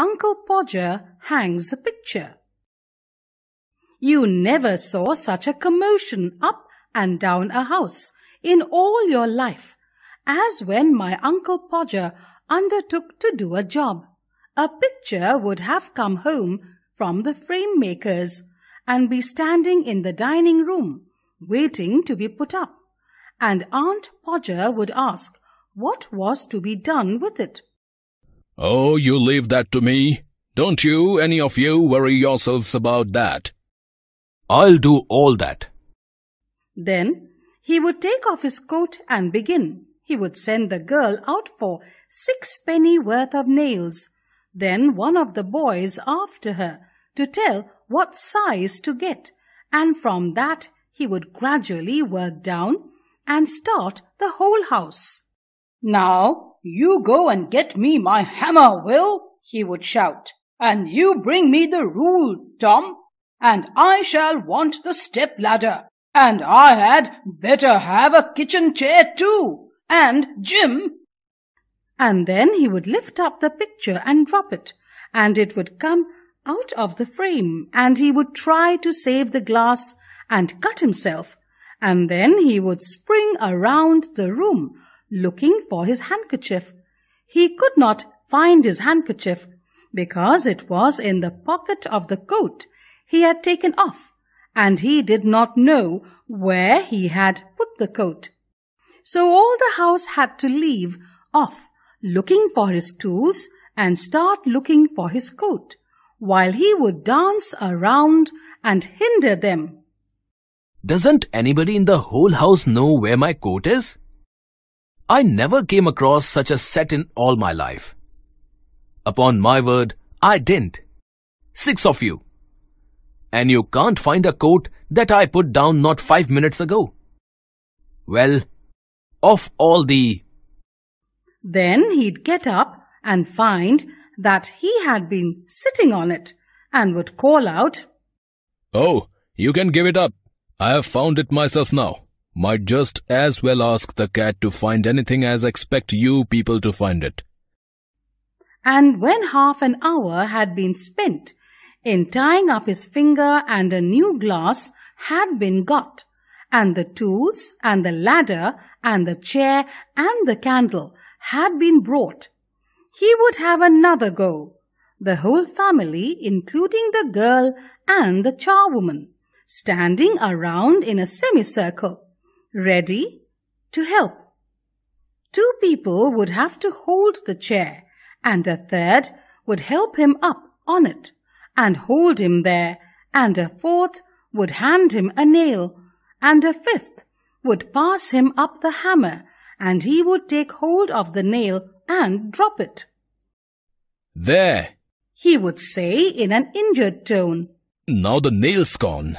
Uncle Podger hangs a picture. You never saw such a commotion up and down a house in all your life as when my Uncle Podger undertook to do a job. A picture would have come home from the frame maker's and be standing in the dining room, waiting to be put up. And Aunt Podger would ask what was to be done with it. Oh, you leave that to me. Don't you, any of you, worry yourselves about that. I'll do all that. Then he would take off his coat and begin. He would send the girl out for sixpenny worth of nails, then one of the boys after her to tell what size to get, and from that he would gradually work down and start the whole house. Now you go and get me my hammer, Will, he would shout, and you bring me the rule, Tom, and I shall want the step ladder, and I had better have a kitchen chair too, and Jim. And then he would lift up the picture and drop it, and it would come out of the frame, and he would try to save the glass and cut himself, and then he would spring around the room looking for his handkerchief. He could not find his handkerchief because it was in the pocket of the coat he had taken off and he did not know where he had put the coat. So all the house had to leave off looking for his tools and start looking for his coat while he would dance around and hinder them. Doesn't anybody in the whole house know where my coat is? I never came across such a set in all my life. Upon my word, I didn't. Six of you. And you can't find a coat that I put down not five minutes ago. Well, of all the... Then he'd get up and find that he had been sitting on it and would call out, Oh, you can give it up. I have found it myself now might just as well ask the cat to find anything as expect you people to find it. And when half an hour had been spent in tying up his finger and a new glass had been got, and the tools and the ladder and the chair and the candle had been brought, he would have another go. The whole family, including the girl and the charwoman, standing around in a semicircle ready to help. Two people would have to hold the chair, and a third would help him up on it and hold him there, and a fourth would hand him a nail, and a fifth would pass him up the hammer, and he would take hold of the nail and drop it. There, he would say in an injured tone. Now the nail's gone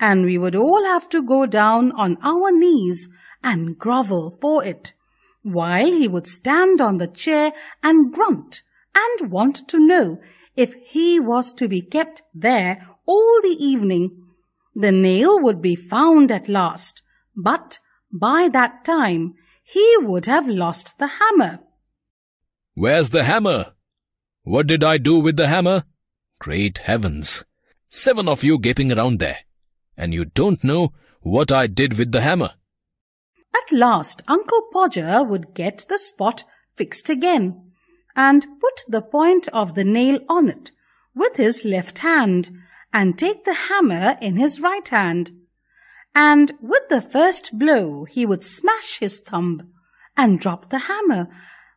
and we would all have to go down on our knees and grovel for it, while he would stand on the chair and grunt and want to know if he was to be kept there all the evening. The nail would be found at last, but by that time he would have lost the hammer. Where's the hammer? What did I do with the hammer? Great heavens! Seven of you gaping around there and you don't know what I did with the hammer. At last, Uncle Podger would get the spot fixed again and put the point of the nail on it with his left hand and take the hammer in his right hand. And with the first blow, he would smash his thumb and drop the hammer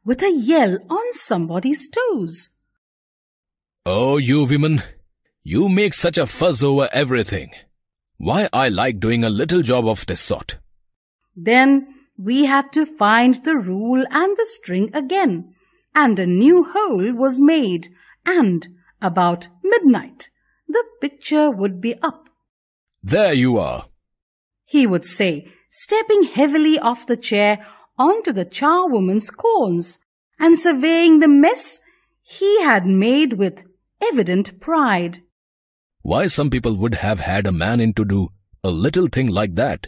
with a yell on somebody's toes. Oh, you women, you make such a fuss over everything why I like doing a little job of this sort. Then we had to find the rule and the string again, and a new hole was made, and about midnight the picture would be up. There you are, he would say, stepping heavily off the chair onto the charwoman's corns and surveying the mess he had made with evident pride why some people would have had a man in to do a little thing like that